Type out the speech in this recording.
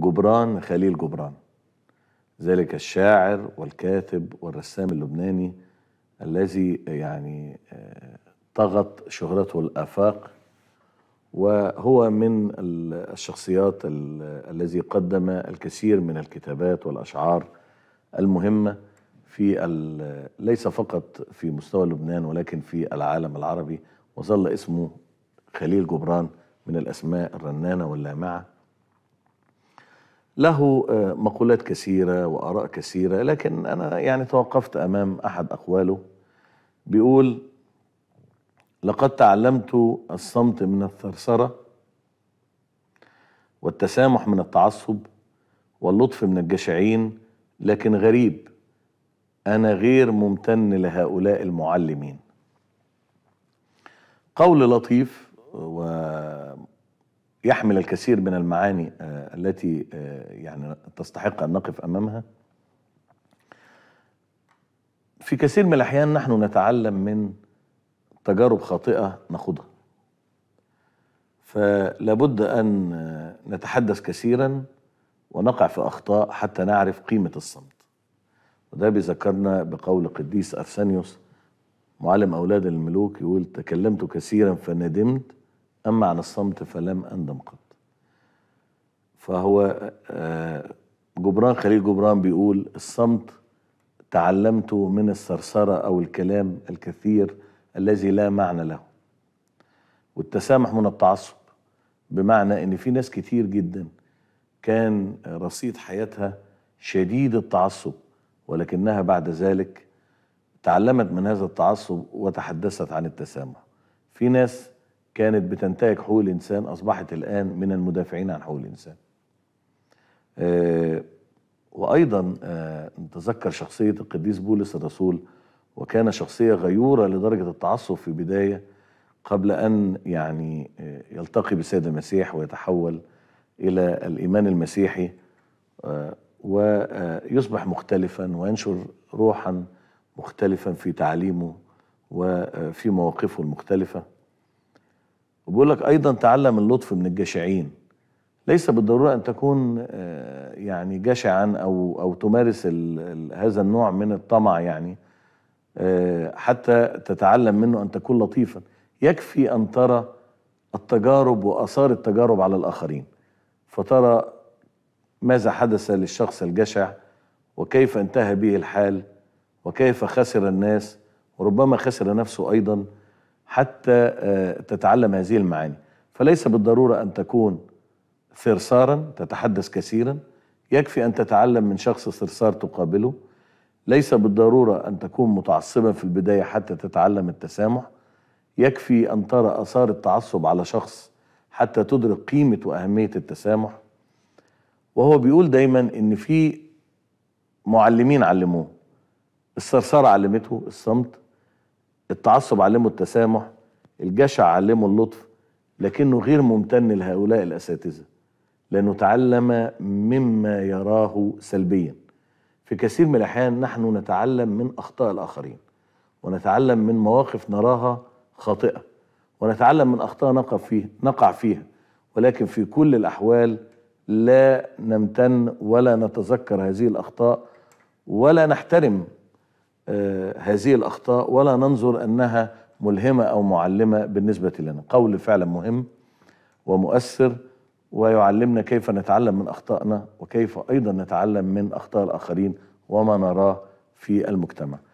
جبران خليل جبران ذلك الشاعر والكاتب والرسام اللبناني الذي يعني آه، طغت شهرته الآفاق وهو من الشخصيات الذي قدم الكثير من الكتابات والأشعار المهمة في ليس فقط في مستوى لبنان ولكن في العالم العربي وظل اسمه خليل جبران من الأسماء الرنانة واللامعة له آه، مقولات كثيرة وآراء كثيرة لكن أنا يعني توقفت أمام أحد أقواله بيقول لقد تعلمت الصمت من الثرثرة والتسامح من التعصب واللطف من الجشعين لكن غريب أنا غير ممتن لهؤلاء المعلمين قول لطيف يحمل الكثير من المعاني آه، التي آه، يعني تستحق ان نقف امامها في كثير من الاحيان نحن نتعلم من تجارب خاطئه نخوضها فلا بد ان آه، نتحدث كثيرا ونقع في اخطاء حتى نعرف قيمه الصمت وده بيذكرنا بقول القديس ارسانيوس معلم اولاد الملوك يقول تكلمت كثيرا فندمت أما عن الصمت فلم أندم قط فهو آه، جبران خليل جبران بيقول الصمت تعلمته من الثرثرة أو الكلام الكثير الذي لا معنى له والتسامح من التعصب بمعنى ان في ناس كتير جدا كان رصيد حياتها شديد التعصب ولكنها بعد ذلك تعلمت من هذا التعصب وتحدثت عن التسامح في ناس كانت بتنتهك حقوق الإنسان أصبحت الآن من المدافعين عن حقوق الإنسان آه، وأيضا آه، نتذكر شخصية القديس بولس الرسول وكان شخصية غيورة لدرجة التعصب في بداية قبل أن يعني آه، يلتقي بالسيد المسيح ويتحول إلى الإيمان المسيحي ويصبح مختلفا وينشر روحا مختلفا في تعليمه وفي مواقفه المختلفه وبيقول لك أيضا تعلم اللطف من الجشعين ليس بالضرورة أن تكون آه، يعني جشعا أو, أو تمارس هذا النوع من الطمع يعني آه، حتى تتعلم منه أن تكون لطيفا يكفي أن ترى التجارب وآثار التجارب على الآخرين فترى ماذا حدث للشخص الجشع وكيف انتهى به الحال وكيف خسر الناس وربما خسر نفسه أيضا حتى آه، تتعلم هذه المعاني فليس بالضرورة أن تكون ثرثارا تتحدث كثيرا يكفي أن تتعلم من شخص ثرثار تقابله ليس بالضرورة أن تكون متعصبا في البداية حتى تتعلم التسامح يكفي أن ترى أثار التعصب على شخص حتى تدرك قيمة وأهمية التسامح وهو بيقول دايما إن في معلمين علموه الثرثار علمته الصمت التعصب علمه التسامح الجشع علمه اللطف لكنه غير ممتن لهؤلاء الأساتذة لأنه تعلم مما يراه سلبيا في كثير من الأحيان نحن نتعلم من أخطاء الآخرين ونتعلم من مواقف نراها خاطئة ونتعلم من أخطاء نقع فيها, نقع فيها ولكن في كل الأحوال لا نمتن ولا نتذكر هذه الأخطاء ولا نحترم هذه الأخطاء ولا ننظر أنها ملهمة أو معلمة بالنسبة لنا قول فعلا مهم ومؤثر ويعلمنا كيف نتعلم من أخطائنا وكيف أيضا نتعلم من أخطاء الآخرين وما نراه في المجتمع